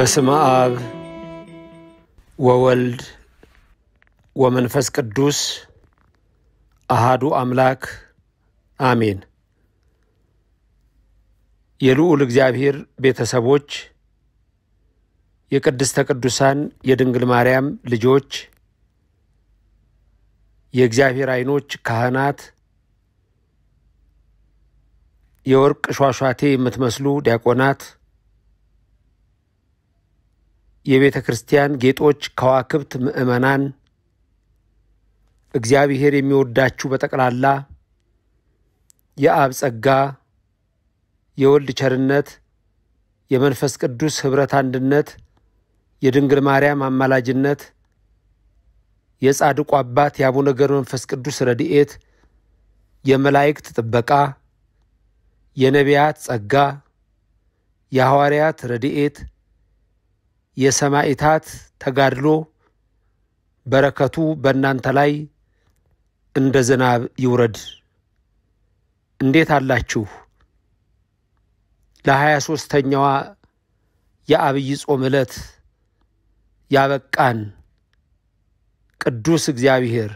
በስመ አብ ወወልድ ወመንፈስ ቅዱስ አሃዱ አምላክ አሜን። የልዑል እግዚአብሔር ቤተሰቦች፣ የቅድስተ ቅዱሳን የድንግል ማርያም ልጆች፣ የእግዚአብሔር ዐይኖች ካህናት፣ የወርቅ ሿሿቴ የምትመስሉ ዲያቆናት የቤተ ክርስቲያን ጌጦች፣ ከዋክብት፣ ምዕመናን፣ እግዚአብሔር የሚወዳችሁ በጠቅላላ የአብ ጸጋ የወልድ ቸርነት የመንፈስ ቅዱስ ኅብረት አንድነት የድንግል ማርያም አማላጅነት የጻድቁ አባት የአቡነ ገብረ መንፈስ ቅዱስ ረድኤት የመላእክት ጥበቃ የነቢያት ጸጋ የሐዋርያት ረድኤት የሰማዕታት ተጋድሎ በረከቱ በእናንተ ላይ እንደ ዝናብ ይውረድ። እንዴት አላችሁ? ለሀያ ሦስተኛዋ የአብይ ጾም ዕለት ያበቃን ቅዱስ እግዚአብሔር፣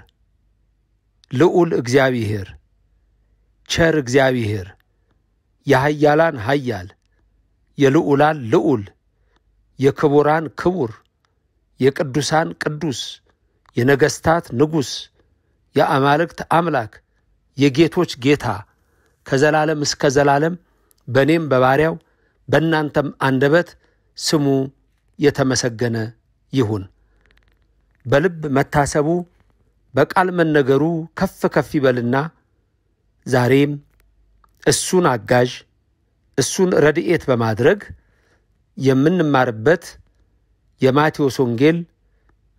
ልዑል እግዚአብሔር፣ ቸር እግዚአብሔር፣ የሀያላን ሀያል፣ የልዑላን ልዑል የክቡራን ክቡር፣ የቅዱሳን ቅዱስ፣ የነገሥታት ንጉሥ፣ የአማልክት አምላክ፣ የጌቶች ጌታ ከዘላለም እስከ ዘላለም በእኔም በባሪያው በእናንተም አንደበት ስሙ የተመሰገነ ይሁን። በልብ መታሰቡ በቃል መነገሩ ከፍ ከፍ ይበልና ዛሬም እሱን አጋዥ እሱን ረድኤት በማድረግ የምንማርበት የማቴዎስ ወንጌል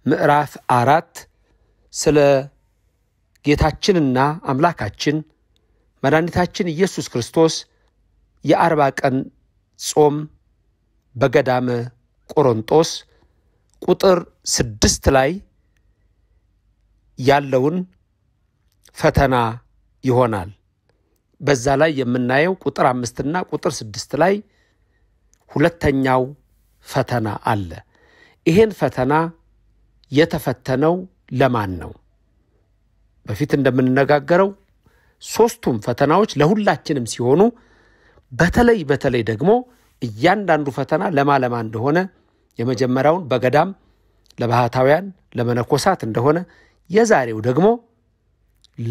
ምዕራፍ አራት ስለ ጌታችንና አምላካችን መድኃኒታችን ኢየሱስ ክርስቶስ የአርባ ቀን ጾም በገዳመ ቆሮንጦስ ቁጥር ስድስት ላይ ያለውን ፈተና ይሆናል። በዛ ላይ የምናየው ቁጥር አምስትና ቁጥር ስድስት ላይ ሁለተኛው ፈተና አለ። ይሄን ፈተና የተፈተነው ለማን ነው? በፊት እንደምንነጋገረው ሦስቱም ፈተናዎች ለሁላችንም ሲሆኑ በተለይ በተለይ ደግሞ እያንዳንዱ ፈተና ለማ ለማ እንደሆነ የመጀመሪያውን በገዳም ለባህታውያን ለመነኮሳት እንደሆነ የዛሬው ደግሞ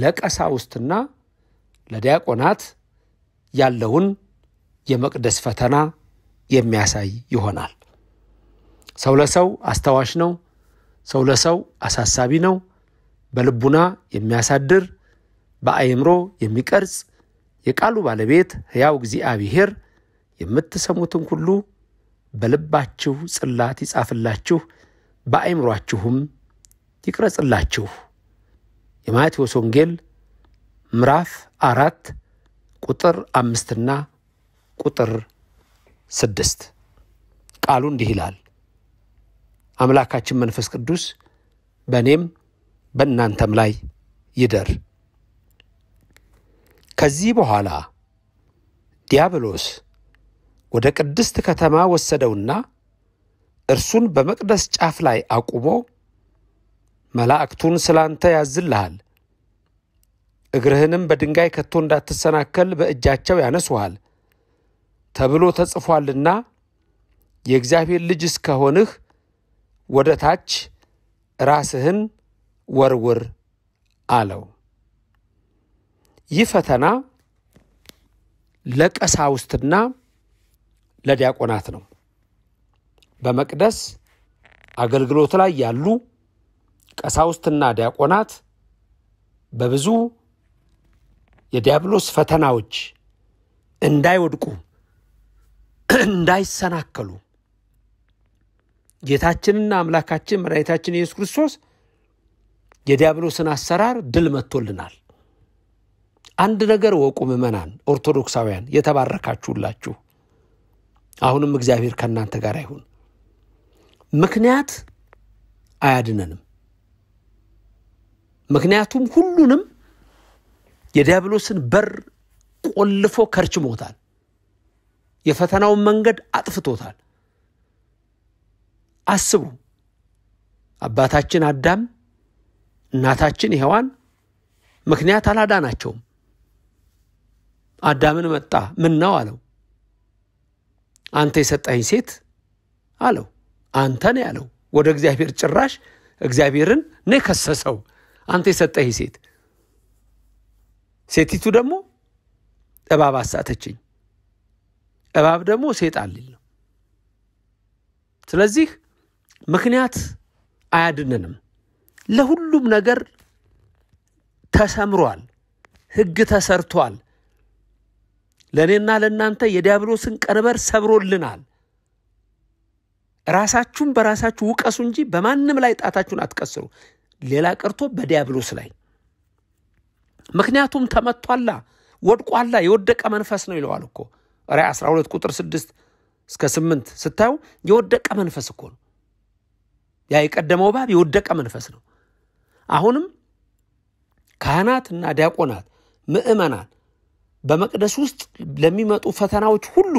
ለቀሳውስትና ለዲያቆናት ያለውን የመቅደስ ፈተና የሚያሳይ ይሆናል። ሰው ለሰው አስታዋሽ ነው። ሰው ለሰው አሳሳቢ ነው። በልቡና የሚያሳድር በአእምሮ የሚቀርጽ የቃሉ ባለቤት ሕያው እግዚአብሔር የምትሰሙትን ሁሉ በልባችሁ ጽላት ይጻፍላችሁ፣ በአእምሯችሁም ይቅረጽላችሁ። የማቴዎስ ወንጌል ምዕራፍ አራት ቁጥር አምስትና ቁጥር ስድስት ቃሉ እንዲህ ይላል አምላካችን መንፈስ ቅዱስ በእኔም በእናንተም ላይ ይደር። ከዚህ በኋላ ዲያብሎስ ወደ ቅድስት ከተማ ወሰደውና እርሱን በመቅደስ ጫፍ ላይ አቁሞ መላእክቱን ስላንተ ያዝልሃል፣ እግርህንም በድንጋይ ከቶ እንዳትሰናከል በእጃቸው ያነሱሃል ተብሎ ተጽፏልና የእግዚአብሔር ልጅ እስከሆንህ ወደ ታች ራስህን ወርውር አለው። ይህ ፈተና ለቀሳውስትና ለዲያቆናት ነው። በመቅደስ አገልግሎት ላይ ያሉ ቀሳውስትና ዲያቆናት በብዙ የዲያብሎስ ፈተናዎች እንዳይወድቁ እንዳይሰናከሉ ጌታችንና አምላካችን መድኃኒታችን ኢየሱስ ክርስቶስ የዲያብሎስን አሰራር ድል መጥቶልናል። አንድ ነገር ወቁ ምእመናን፣ ኦርቶዶክሳውያን የተባረካችሁላችሁ፣ አሁንም እግዚአብሔር ከእናንተ ጋር አይሁን። ምክንያት አያድነንም። ምክንያቱም ሁሉንም የዲያብሎስን በር ቆልፎ ከርችሞታል። የፈተናውን መንገድ አጥፍቶታል። አስቡ፣ አባታችን አዳም እናታችን ሔዋን ምክንያት አላዳናቸውም። አዳምን መጣ ምን ነው አለው። አንተ የሰጠኸኝ ሴት አለው። አንተ ነው ያለው ወደ እግዚአብሔር ጭራሽ እግዚአብሔርን ነው የከሰሰው። አንተ የሰጠኸኝ ሴት ሴቲቱ ደግሞ እባብ አሳተችኝ። እባብ ደግሞ ሴት አልል ነው። ስለዚህ ምክንያት አያድንንም። ለሁሉም ነገር ተሰምሯል፣ ህግ ተሰርቷል። ለእኔና ለእናንተ የዲያብሎስን ቀንበር ሰብሮልናል። ራሳችሁን በራሳችሁ ውቀሱ እንጂ በማንም ላይ ጣታችሁን አትቀስሩ፣ ሌላ ቀርቶ በዲያብሎስ ላይ። ምክንያቱም ተመቷላ፣ ወድቋላ፣ የወደቀ መንፈስ ነው ይለዋል እኮ ራይ 12 ቁጥር 6 እስከ 8 ስታዩ የወደቀ መንፈስ እኮ ነው። ያ የቀደመው እባብ የወደቀ መንፈስ ነው። አሁንም ካህናትና ዲያቆናት፣ ምእመናት በመቅደስ ውስጥ ለሚመጡ ፈተናዎች ሁሉ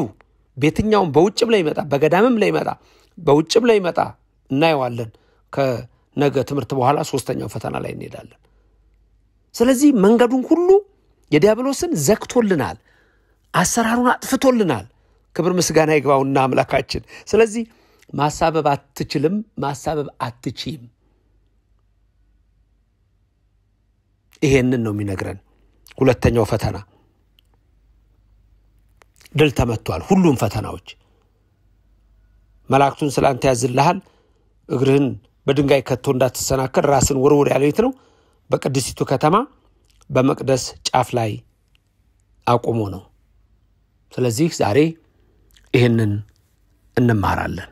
በየትኛውም በውጭም ላይ ይመጣ በገዳምም ላይ ይመጣ በውጭም ላይ ይመጣ እናየዋለን። ከነገ ትምህርት በኋላ ሶስተኛው ፈተና ላይ እንሄዳለን። ስለዚህ መንገዱን ሁሉ የዲያብሎስን ዘግቶልናል። አሰራሩን አጥፍቶልናል። ክብር ምስጋና ይግባውና አምላካችን። ስለዚህ ማሳበብ አትችልም፣ ማሳበብ አትችይም። ይሄንን ነው የሚነግረን። ሁለተኛው ፈተና ድል ተመቷል። ሁሉም ፈተናዎች መላእክቱን ስለ አንተ ያዝልሃል። እግርህን በድንጋይ ከቶ እንዳትሰናከል ራስን ውርውር ያለት ነው። በቅድስቱ ከተማ በመቅደስ ጫፍ ላይ አቁሞ ነው። ስለዚህ ዛሬ ይህንን እንማራለን።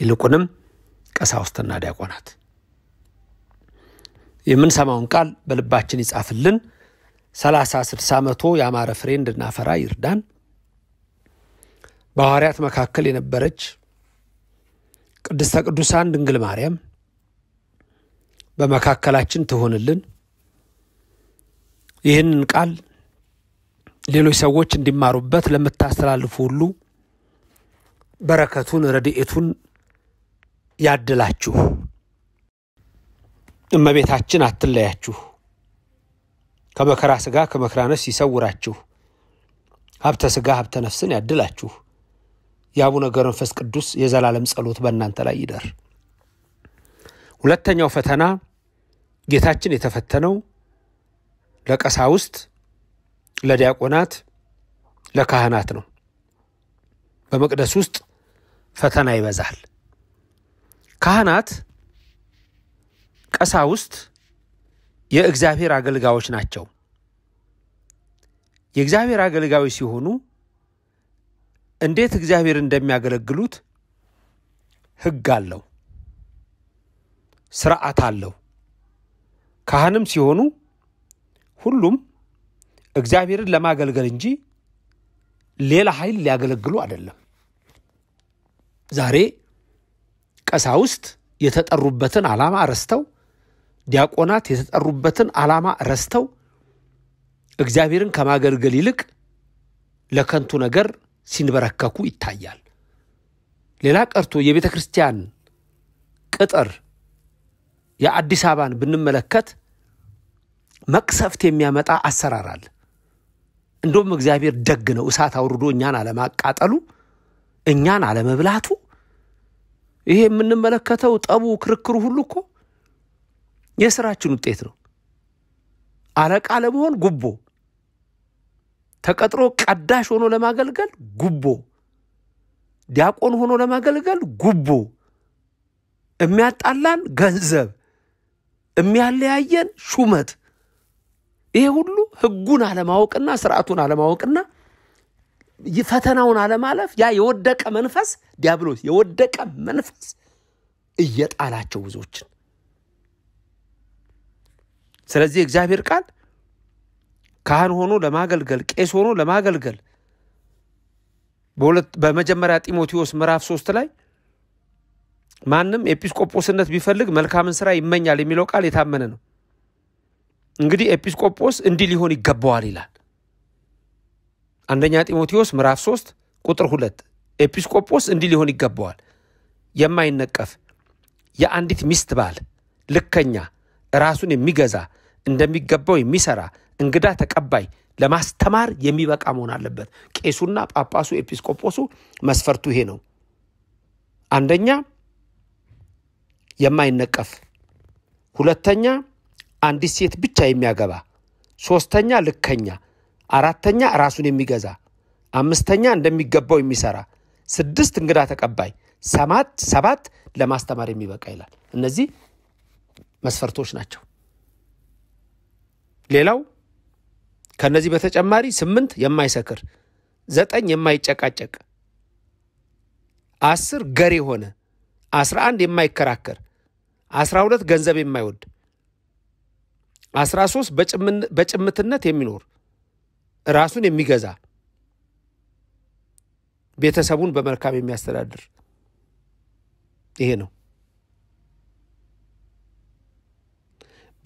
ይልቁንም ቀሳውስትና ዲያቆናት የምንሰማውን ቃል በልባችን ይጻፍልን። ሰላሳ ስድሳ መቶ የአማረ ፍሬ እንድናፈራ ይርዳን። በሐዋርያት መካከል የነበረች ቅድስተ ቅዱሳን ድንግል ማርያም በመካከላችን ትሆንልን። ይህንን ቃል ሌሎች ሰዎች እንዲማሩበት ለምታስተላልፉ ሁሉ በረከቱን ረድኤቱን ያድላችሁ። እመቤታችን አትለያችሁ፣ ከመከራ ስጋ ከመከራ ነፍስ ይሰውራችሁ፣ ሀብተ ስጋ ሀብተ ነፍስን ያድላችሁ። የአቡነ ገብረ መንፈስ ቅዱስ የዘላለም ጸሎት በእናንተ ላይ ይደር። ሁለተኛው ፈተና ጌታችን የተፈተነው ለቀሳውስት ለዲያቆናት፣ ለካህናት ነው። በመቅደስ ውስጥ ፈተና ይበዛል። ካህናት፣ ቀሳውስት የእግዚአብሔር አገልጋዮች ናቸው። የእግዚአብሔር አገልጋዮች ሲሆኑ እንዴት እግዚአብሔር እንደሚያገለግሉት ሕግ አለው፣ ስርዓት አለው። ካህንም ሲሆኑ ሁሉም እግዚአብሔርን ለማገልገል እንጂ ሌላ ኃይል ሊያገለግሉ አይደለም። ዛሬ ቀሳውስት የተጠሩበትን ዓላማ ረስተው፣ ዲያቆናት የተጠሩበትን ዓላማ ረስተው እግዚአብሔርን ከማገልገል ይልቅ ለከንቱ ነገር ሲንበረከኩ ይታያል። ሌላ ቀርቶ የቤተ ክርስቲያን ቅጥር የአዲስ አበባን ብንመለከት መቅሰፍት የሚያመጣ አሰራር አለ። እንደውም እግዚአብሔር ደግ ነው። እሳት አውርዶ እኛን አለማቃጠሉ፣ እኛን አለመብላቱ፣ ይሄ የምንመለከተው ጠቡ፣ ክርክሩ ሁሉ እኮ የስራችን ውጤት ነው። አለቃ ለመሆን ጉቦ፣ ተቀጥሮ ቀዳሽ ሆኖ ለማገልገል ጉቦ፣ ዲያቆን ሆኖ ለማገልገል ጉቦ፣ የሚያጣላን ገንዘብ፣ የሚያለያየን ሹመት ይሄ ሁሉ ህጉን አለማወቅና ስርዓቱን አለማወቅና ፈተናውን አለማለፍ ያ የወደቀ መንፈስ ዲያብሎስ የወደቀ መንፈስ እየጣላቸው ብዙዎችን። ስለዚህ እግዚአብሔር ቃል ካህን ሆኖ ለማገልገል ቄስ ሆኖ ለማገልገል በመጀመሪያ ጢሞቴዎስ ምዕራፍ ሶስት ላይ ማንም ኤጲስቆጶስነት ቢፈልግ መልካምን ስራ ይመኛል የሚለው ቃል የታመነ ነው። እንግዲህ ኤጲስቆጶስ እንዲህ ሊሆን ይገባዋል ይላል አንደኛ ጢሞቴዎስ ምዕራፍ 3 ቁጥር 2 ኤጲስቆጶስ እንዲህ ሊሆን ይገባዋል የማይነቀፍ የአንዲት ሚስት ባል ልከኛ ራሱን የሚገዛ እንደሚገባው የሚሰራ እንግዳ ተቀባይ ለማስተማር የሚበቃ መሆን አለበት ቄሱና ጳጳሱ ኤጲስቆጶሱ መስፈርቱ ይሄ ነው አንደኛ የማይነቀፍ ሁለተኛ አንዲት ሴት ብቻ የሚያገባ፣ ሶስተኛ ልከኛ፣ አራተኛ ራሱን የሚገዛ፣ አምስተኛ እንደሚገባው የሚሰራ፣ ስድስት እንግዳ ተቀባይ፣ ሰባት ለማስተማር የሚበቃ ይላል። እነዚህ መስፈርቶች ናቸው። ሌላው ከነዚህ በተጨማሪ ስምንት የማይሰክር፣ ዘጠኝ የማይጨቃጨቅ፣ አስር ገር የሆነ፣ አስራ አንድ የማይከራከር፣ አስራ ሁለት ገንዘብ የማይወድ አስራ ሶስት በጭምትነት የሚኖር ራሱን የሚገዛ ቤተሰቡን በመልካም የሚያስተዳድር ይሄ ነው።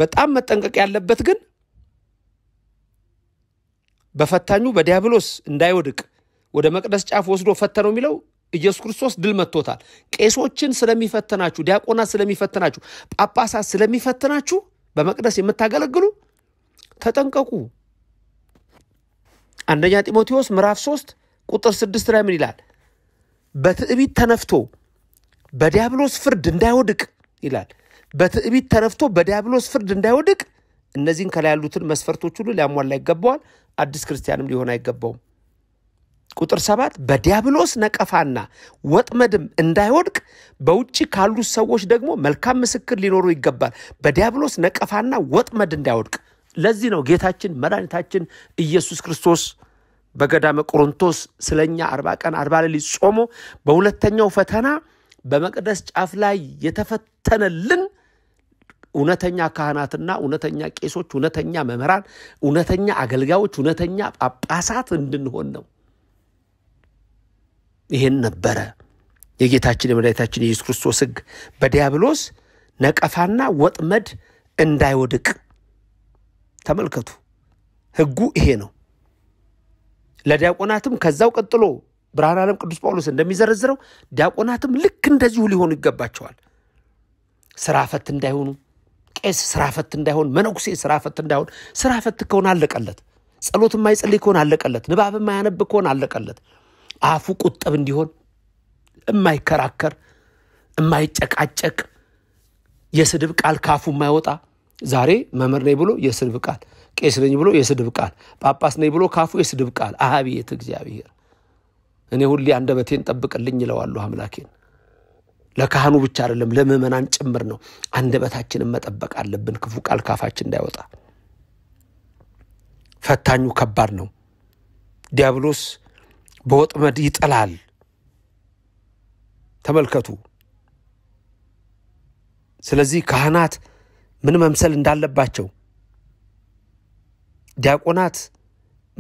በጣም መጠንቀቅ ያለበት ግን በፈታኙ በዲያብሎስ እንዳይወድቅ ወደ መቅደስ ጫፍ ወስዶ ፈተነው የሚለው ኢየሱስ ክርስቶስ ድል መጥቶታል። ቄሶችን ስለሚፈትናችሁ፣ ዲያቆናት ስለሚፈትናችሁ፣ ጳጳሳት ስለሚፈትናችሁ በመቅደስ የምታገለግሉ ተጠንቀቁ። አንደኛ ጢሞቴዎስ ምዕራፍ 3 ቁጥር 6 ላይ ምን ይላል? በትዕቢት ተነፍቶ በዲያብሎስ ፍርድ እንዳይወድቅ ይላል። በትዕቢት ተነፍቶ በዲያብሎስ ፍርድ እንዳይወድቅ እነዚህን ከላይ ያሉትን መስፈርቶች ሁሉ ሊያሟላ ይገባዋል። አዲስ ክርስቲያንም ሊሆን አይገባውም። ቁጥር ሰባት በዲያብሎስ ነቀፋና ወጥመድም እንዳይወድቅ በውጭ ካሉ ሰዎች ደግሞ መልካም ምስክር ሊኖሩ ይገባል። በዲያብሎስ ነቀፋና ወጥመድ እንዳይወድቅ። ለዚህ ነው ጌታችን መድኃኒታችን ኢየሱስ ክርስቶስ በገዳመ ቆሮንቶስ ስለኛ አርባ ቀን አርባ ሌሊት ጾሞ በሁለተኛው ፈተና በመቅደስ ጫፍ ላይ የተፈተነልን እውነተኛ ካህናትና እውነተኛ ቄሶች፣ እውነተኛ መምህራን፣ እውነተኛ አገልጋዮች፣ እውነተኛ ጳጳሳት እንድንሆን ነው። ይሄን ነበረ የጌታችን የመድኃኒታችን የኢየሱስ ክርስቶስ ሕግ በዲያብሎስ ነቀፋና ወጥመድ እንዳይወድቅ። ተመልከቱ፣ ሕጉ ይሄ ነው። ለዲያቆናትም ከዛው ቀጥሎ ብርሃን ዓለም ቅዱስ ጳውሎስ እንደሚዘረዝረው ዲያቆናትም ልክ እንደዚሁ ሊሆኑ ይገባቸዋል። ስራ ፈት እንዳይሆኑ፣ ቄስ ስራ ፈት እንዳይሆን፣ መነኩሴ ስራ ፈት እንዳይሆን። ስራ ፈት ከሆነ አለቀለት። ጸሎት የማይጸልይ ከሆነ አለቀለት። ንባብ የማያነብ ከሆነ አለቀለት። አፉ ቁጥብ እንዲሆን የማይከራከር የማይጨቃጨቅ የስድብ ቃል ካፉ የማይወጣ ዛሬ መምህር ነኝ ብሎ የስድብ ቃል፣ ቄስ ነኝ ብሎ የስድብ ቃል፣ ጳጳስ ነኝ ብሎ ካፉ የስድብ ቃል። አቤት እግዚአብሔር! እኔ ሁሌ አንደበቴን ጠብቅልኝ ይለዋለሁ አምላኬን። ለካህኑ ብቻ አይደለም ለምእመናን ጭምር ነው። አንደበታችንን መጠበቅ አለብን፣ ክፉ ቃል ካፋችን እንዳይወጣ። ፈታኙ ከባድ ነው ዲያብሎስ በወጥመድ ይጥላል። ተመልከቱ። ስለዚህ ካህናት ምን መምሰል እንዳለባቸው፣ ዲያቆናት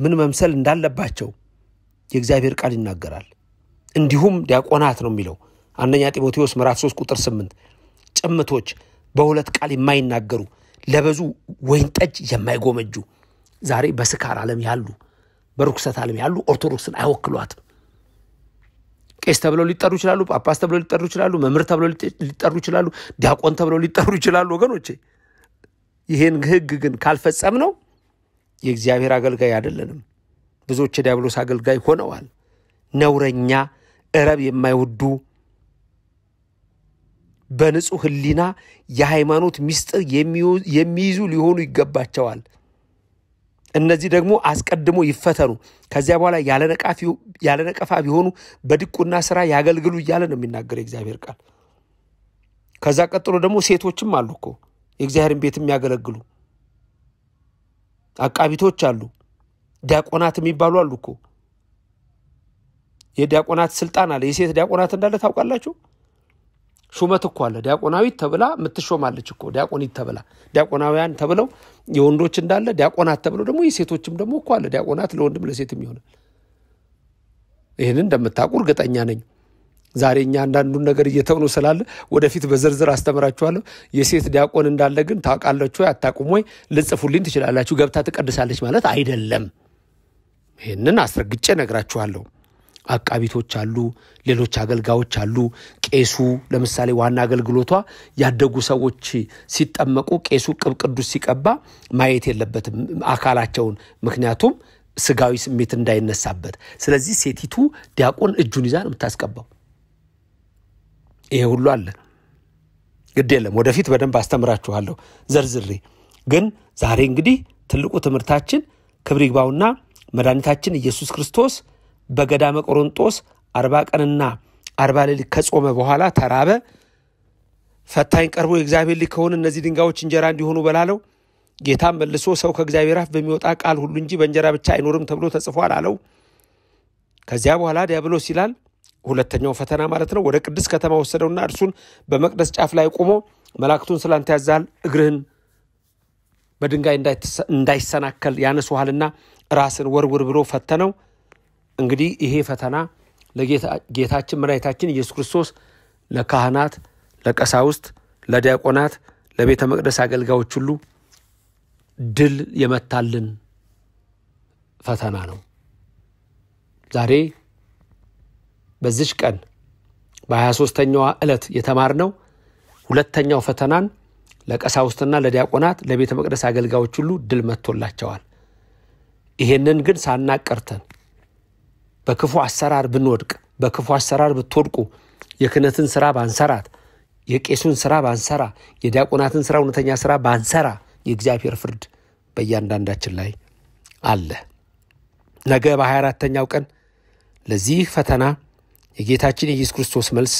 ምን መምሰል እንዳለባቸው የእግዚአብሔር ቃል ይናገራል። እንዲሁም ዲያቆናት ነው የሚለው አንደኛ ጢሞቴዎስ ምዕራፍ 3 ቁጥር 8 ጭምቶች፣ በሁለት ቃል የማይናገሩ ለብዙ ወይን ጠጅ የማይጎመጁ ዛሬ በስካር ዓለም ያሉ በርኩሰት ዓለም ያሉ ኦርቶዶክስን አይወክሏትም። ቄስ ተብለው ሊጠሩ ይችላሉ፣ ጳጳስ ተብለው ሊጠሩ ይችላሉ፣ መምህር ተብለው ሊጠሩ ይችላሉ፣ ዲያቆን ተብለው ሊጠሩ ይችላሉ። ወገኖቼ ይህን ህግ ግን ካልፈጸም ነው የእግዚአብሔር አገልጋይ አይደለንም። ብዙዎች የዲያብሎስ አገልጋይ ሆነዋል። ነውረኛ፣ እረብ የማይወዱ በንጹህ ህሊና የሃይማኖት ምስጢር የሚይዙ ሊሆኑ ይገባቸዋል። እነዚህ ደግሞ አስቀድሞ ይፈተኑ፣ ከዚያ በኋላ ያለ ነቀፋ ቢሆኑ በድቁና ስራ ያገልግሉ እያለ ነው የሚናገር የእግዚአብሔር ቃል። ከዛ ቀጥሎ ደግሞ ሴቶችም አሉ እኮ የእግዚአብሔርን ቤት የሚያገለግሉ አቃቢቶች አሉ፣ ዲያቆናት የሚባሉ አሉ እኮ የዲያቆናት ስልጣን አለ። የሴት ዲያቆናት እንዳለ ታውቃላችሁ። ሹመት እኮ አለ። ዲያቆናዊት ተብላ ምትሾማለች እኮ ዲያቆኒት ተብላ ዲያቆናውያን ተብለው የወንዶች እንዳለ ዲያቆናት ተብለው ደግሞ የሴቶችም ደግሞ እኮ አለ። ዲያቆናት ለወንድም ለሴትም ይሆናል። ይህንን እንደምታውቁ እርግጠኛ ነኝ። ዛሬ እኛ አንዳንዱን ነገር እየተውነው ስላለ ወደፊት በዝርዝር አስተምራችኋለሁ። የሴት ዲያቆን እንዳለ ግን ታውቃለች ወይ አታውቁም ወይ ልጽፉልኝ ትችላላችሁ። ገብታ ትቀድሳለች ማለት አይደለም። ይህንን አስረግጬ ነግራችኋለሁ። አቃቢቶች አሉ፣ ሌሎች አገልጋዮች አሉ። ቄሱ ለምሳሌ ዋና አገልግሎቷ ያደጉ ሰዎች ሲጠመቁ ቄሱ ቅብ ቅዱስ ሲቀባ ማየት የለበትም አካላቸውን፣ ምክንያቱም ስጋዊ ስሜት እንዳይነሳበት። ስለዚህ ሴቲቱ ዲያቆን እጁን ይዛ ነው የምታስቀባው። ይሄ ሁሉ አለ። ግድ የለም ወደፊት በደንብ አስተምራችኋለሁ ዘርዝሬ። ግን ዛሬ እንግዲህ ትልቁ ትምህርታችን ክብር ይግባውና መድኃኒታችን ኢየሱስ ክርስቶስ በገዳመ ቆሮንጦስ አርባ ቀንና አርባ ሌሊት ከጾመ በኋላ ተራበ። ፈታኝ ቀርቦ የእግዚአብሔር ልጅ ከሆነ እነዚህ ድንጋዮች እንጀራ እንዲሆኑ በላለው። ጌታም መልሶ ሰው ከእግዚአብሔር አፍ በሚወጣ ቃል ሁሉ እንጂ በእንጀራ ብቻ አይኖርም ተብሎ ተጽፏል አለው። ከዚያ በኋላ ዲያብሎስ ይላል ሁለተኛው ፈተና ማለት ነው። ወደ ቅድስት ከተማ ወሰደውና እርሱን በመቅደስ ጫፍ ላይ ቆሞ መላእክቱን ስላንተ ያዛል፣ እግርህን በድንጋይ እንዳይሰናከል ያነሱሃልና ራስን ወርውር ብሎ ፈተነው። እንግዲህ ይሄ ፈተና ለጌታችን መድኃኒታችን ኢየሱስ ክርስቶስ ለካህናት፣ ለቀሳውስት፣ ለዲያቆናት፣ ለቤተ መቅደስ አገልጋዮች ሁሉ ድል የመታልን ፈተና ነው። ዛሬ በዚች ቀን በሀያ ሶስተኛዋ ዕለት የተማርነው ሁለተኛው ፈተናን ለቀሳውስትና ለዲያቆናት ለቤተ መቅደስ አገልጋዮች ሁሉ ድል መጥቶላቸዋል። ይሄንን ግን ሳናቀርተን በክፉ አሰራር ብንወድቅ፣ በክፉ አሰራር ብትወድቁ፣ የክህነትን ስራ ባንሰራት፣ የቄሱን ስራ ባንሰራ፣ የዲያቆናትን ስራ እውነተኛ ስራ ባንሰራ፣ የእግዚአብሔር ፍርድ በእያንዳንዳችን ላይ አለ። ነገ 24 አራተኛው ቀን ለዚህ ፈተና የጌታችን የኢየሱስ ክርስቶስ መልስ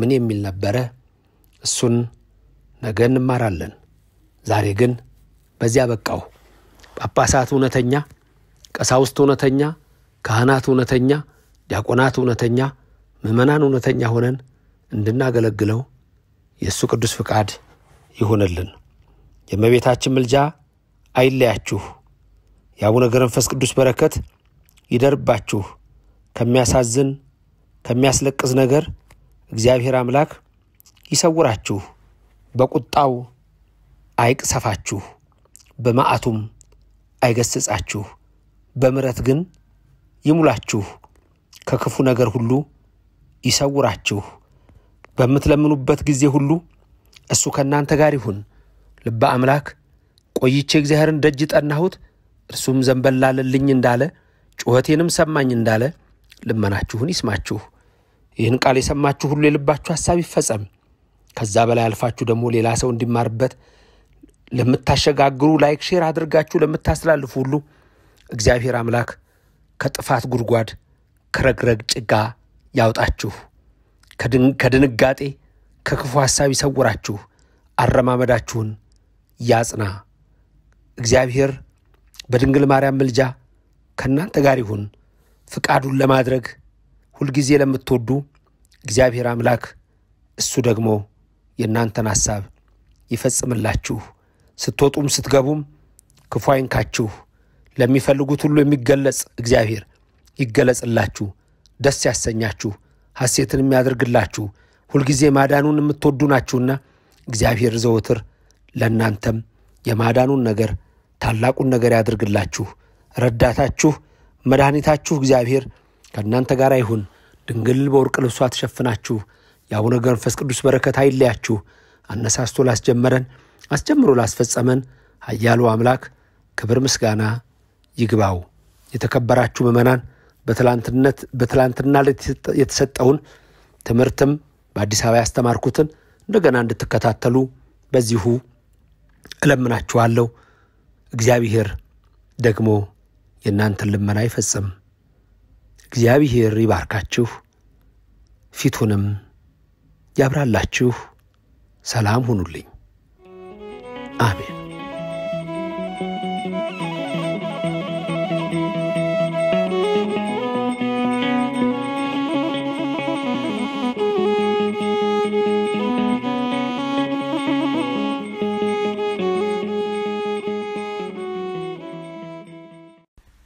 ምን የሚል ነበረ? እሱን ነገ እንማራለን። ዛሬ ግን በዚያ በቃው። ጳጳሳት እውነተኛ፣ ቀሳውስት እውነተኛ ካህናት እውነተኛ፣ ዲያቆናት እውነተኛ፣ ምእመናን እውነተኛ ሆነን እንድናገለግለው የእሱ ቅዱስ ፍቃድ ይሆንልን የእመቤታችን ምልጃ አይለያችሁ። የአቡነ መንፈስ ቅዱስ በረከት ይደርባችሁ። ከሚያሳዝን ከሚያስለቅስ ነገር እግዚአብሔር አምላክ ይሰውራችሁ። በቁጣው አይቅሰፋችሁ፣ በመዓቱም አይገስጻችሁ፣ በምረት ግን ይሙላችሁ፣ ከክፉ ነገር ሁሉ ይሰውራችሁ። በምትለምኑበት ጊዜ ሁሉ እሱ ከእናንተ ጋር ይሁን። ልበ አምላክ ቆይቼ እግዚአብሔርን ደጅ ጠናሁት፣ እርሱም ዘንበል እንዳለ ጩኸቴንም ሰማኝ እንዳለ ልመናችሁን ይስማችሁ። ይህን ቃል የሰማችሁ ሁሉ የልባችሁ ሐሳብ ይፈጸም። ከዛ በላይ አልፋችሁ ደግሞ ሌላ ሰው እንዲማርበት ለምታሸጋግሩ ላይክ፣ ሼር አድርጋችሁ ለምታስተላልፉ ሁሉ እግዚአብሔር አምላክ ከጥፋት ጉድጓድ ከረግረግ ጭጋ ያውጣችሁ፣ ከድንጋጤ ከክፉ ሐሳብ ይሰውራችሁ፣ አረማመዳችሁን ያጽና። እግዚአብሔር በድንግል ማርያም ምልጃ ከእናንተ ጋር ይሁን። ፍቃዱን ለማድረግ ሁልጊዜ ለምትወዱ እግዚአብሔር አምላክ እሱ ደግሞ የእናንተን ሐሳብ ይፈጽምላችሁ። ስትወጡም ስትገቡም ክፉ አይንካችሁ። ለሚፈልጉት ሁሉ የሚገለጽ እግዚአብሔር ይገለጽላችሁ፣ ደስ ያሰኛችሁ፣ ሐሴትን የሚያደርግላችሁ ሁልጊዜ ማዳኑን የምትወዱ ናችሁና እግዚአብሔር ዘወትር ለእናንተም የማዳኑን ነገር ታላቁን ነገር ያድርግላችሁ። ረዳታችሁ መድኃኒታችሁ እግዚአብሔር ከእናንተ ጋር ይሁን። ድንግል በወርቅ ልብሷ ተሸፍናችሁ የአቡነ መንፈስ ቅዱስ በረከት አይለያችሁ። አነሳስቶ ላስጀመረን አስጀምሮ ላስፈጸመን ኃያሉ አምላክ ክብር ምስጋና ይግባው። የተከበራችሁ ምዕመናን በትላንትነት በትላንትና የተሰጠውን ትምህርትም በአዲስ አበባ ያስተማርኩትን እንደገና እንድትከታተሉ በዚሁ እለምናችኋለሁ። እግዚአብሔር ደግሞ የእናንተን ልመና ይፈጽም። እግዚአብሔር ይባርካችሁ፣ ፊቱንም ያብራላችሁ። ሰላም ሁኑልኝ። አሜን።